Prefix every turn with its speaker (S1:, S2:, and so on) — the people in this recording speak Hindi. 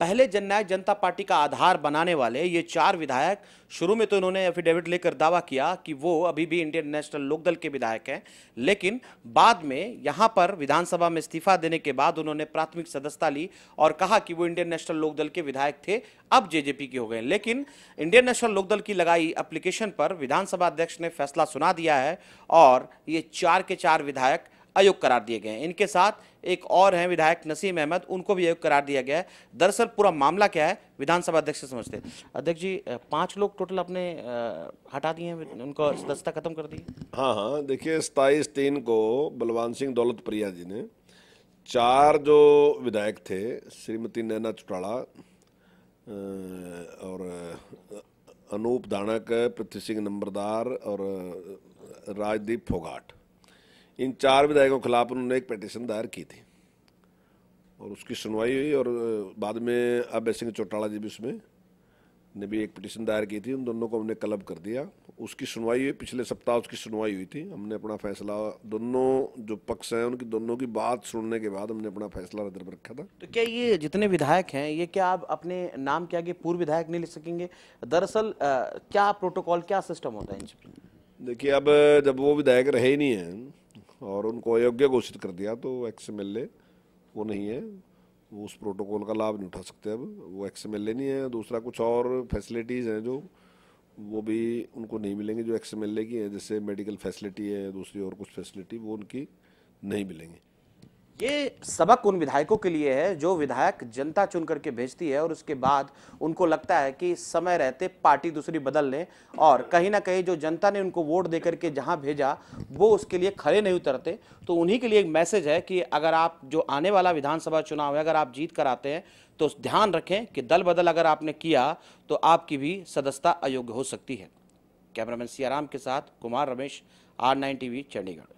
S1: पहले जननायक जनता पार्टी का आधार बनाने वाले ये चार विधायक शुरू में तो इन्होंने एफिडेविट लेकर दावा किया कि वो अभी भी इंडियन नेशनल लोकदल के विधायक हैं लेकिन बाद में यहाँ पर विधानसभा में इस्तीफा देने के बाद उन्होंने प्राथमिक सदस्यता ली और कहा कि वो इंडियन नेशनल लोकदल के विधायक थे अब जेजेपी के हो गए लेकिन इंडियन नेशनल लोकदल की लगाई अप्लीकेशन पर विधानसभा अध्यक्ष ने फैसला सुना दिया है और ये चार के चार विधायक अयोग्य करार दिए गए हैं इनके साथ एक और हैं विधायक नसीम अहमद उनको भी अयोग्य करार दिया गया है दरअसल पूरा मामला क्या है विधानसभा अध्यक्ष से समझते अध्यक्ष जी पाँच लोग टोटल अपने हटा दिए हैं उनको सदस्यता खत्म कर दी
S2: हाँ हाँ देखिए सताईस तीन को बलवान सिंह दौलत प्रिया जी ने चार जो विधायक थे श्रीमती नैना चुटाला और अनूप धानक पृथ्वी सिंह नंबरदार और राजदीप फोगाट इन चार विधायकों के खिलाफ उन्होंने एक पटिशन दायर की थी और उसकी सुनवाई हुई और बाद में अभय सिंह चौटाला जी भी उसमें ने भी एक पटिशन दायर की थी उन दोनों को हमने क्लब कर दिया उसकी सुनवाई हुई पिछले सप्ताह उसकी सुनवाई हुई थी हमने अपना फैसला दोनों जो पक्ष हैं उनकी दोनों की बात सुनने के बाद हमने अपना फैसला रद्द पर रखा था
S1: तो क्या ये जितने विधायक हैं ये क्या आप अपने नाम के आगे पूर्व विधायक नहीं लिख सकेंगे दरअसल क्या प्रोटोकॉल क्या सिस्टम होता है
S2: देखिए अब जब वो विधायक रहे ही नहीं हैं और उनको अयोग्य घोषित कर दिया तो एक्स एम एल ए वो नहीं है वो उस प्रोटोकॉल का लाभ नहीं उठा सकते अब वो एक्स एम एल ए नहीं है दूसरा कुछ और फैसिलिटीज़ हैं जो वो भी उनको नहीं मिलेंगी जो एक्स एम एल ए की हैं जैसे मेडिकल फैसिलिटी है दूसरी और कुछ फैसिलिटी वो उनकी नहीं मिलेंगी
S1: ये सबक उन विधायकों के लिए है जो विधायक जनता चुन करके भेजती है और उसके बाद उनको लगता है कि समय रहते पार्टी दूसरी बदल लें और कहीं ना कहीं जो जनता ने उनको वोट दे करके जहां भेजा वो उसके लिए खड़े नहीं उतरते तो उन्हीं के लिए एक मैसेज है कि अगर आप जो आने वाला विधानसभा चुनाव है अगर आप जीत कर आते हैं तो ध्यान रखें कि दल बदल अगर आपने किया तो आपकी भी सदस्यता अयोग्य हो सकती है कैमरामैन सियाराम के साथ कुमार रमेश आर नाइन चंडीगढ़